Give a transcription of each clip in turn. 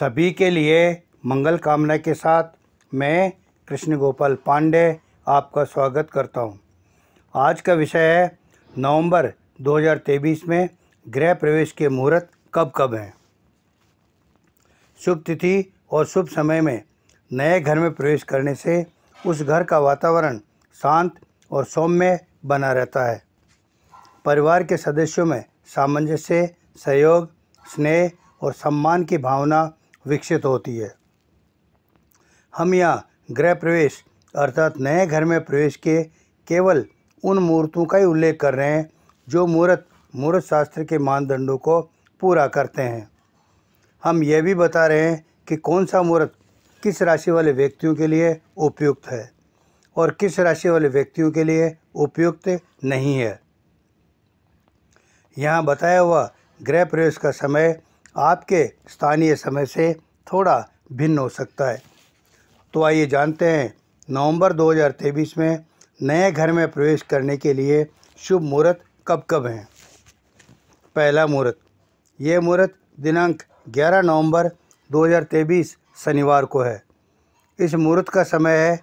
सभी के लिए मंगल कामना के साथ मैं कृष्ण गोपाल पांडे आपका स्वागत करता हूं। आज का विषय है नवंबर 2023 में गृह प्रवेश के मुहूर्त कब कब हैं शुभ तिथि और शुभ समय में नए घर में प्रवेश करने से उस घर का वातावरण शांत और सौम्य बना रहता है परिवार के सदस्यों में सामंजस्य सहयोग स्नेह और सम्मान की भावना विकसित होती है हम यहाँ गृह प्रवेश अर्थात नए घर में प्रवेश के केवल उन मूर्तों का ही उल्लेख कर रहे हैं जो मूर्त मूर्त शास्त्र के मानदंडों को पूरा करते हैं हम यह भी बता रहे हैं कि कौन सा मूर्त किस राशि वाले व्यक्तियों के लिए उपयुक्त है और किस राशि वाले व्यक्तियों के लिए उपयुक्त नहीं है यहाँ बताया हुआ गृह प्रवेश का समय आपके स्थानीय समय से थोड़ा भिन्न हो सकता है तो आइए जानते हैं नवंबर 2023 में नए घर में प्रवेश करने के लिए शुभ मुहूर्त कब कब हैं पहला मुहूर्त ये मुहूर्त दिनांक 11 नवंबर 2023 शनिवार को है इस मुहूर्त का समय है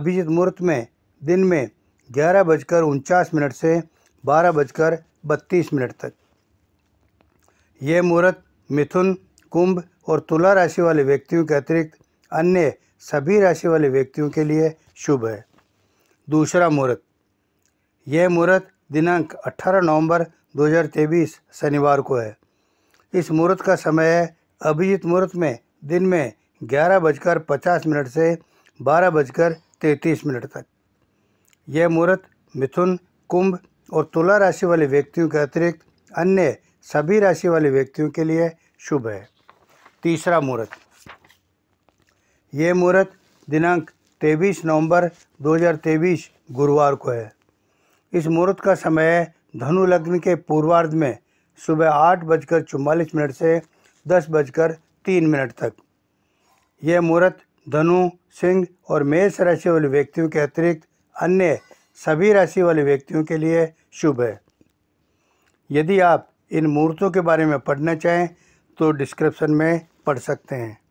अभिजीत मुहूर्त में दिन में ग्यारह बजकर उनचास मिनट से बारह बजकर बत्तीस मिनट तक यह मुहूर्त मिथुन कुंभ और तुला राशि वाले व्यक्तियों के अतिरिक्त अन्य सभी राशि वाले व्यक्तियों के लिए शुभ है दूसरा मुहूर्त यह मुहूर्त दिनांक 18 नवंबर 2023 शनिवार को है इस मुहूर्त का समय है अभिजीत मुहूर्त में दिन में ग्यारह बजकर पचास मिनट से बारह बजकर तैंतीस मिनट तक यह मुहूर्त मिथुन कुंभ और तुला राशि वाले व्यक्तियों के अतिरिक्त अन्य सभी राशि वाले व्यक्तियों के लिए शुभ है तीसरा मुहूर्त ये मुहूर्त दिनांक 23 नवंबर 2023 गुरुवार को है इस मुहूर्त का समय धनु लग्न के पूर्वार्ध में सुबह आठ बजकर चुम्बालीस मिनट से दस बजकर तीन मिनट तक यह मुहूर्त धनु सिंह और मेष राशि वाले व्यक्तियों के अतिरिक्त अन्य सभी राशि वाले व्यक्तियों के लिए शुभ है यदि आप इन मूर्तों के बारे में पढ़ना चाहें तो डिस्क्रिप्शन में पढ़ सकते हैं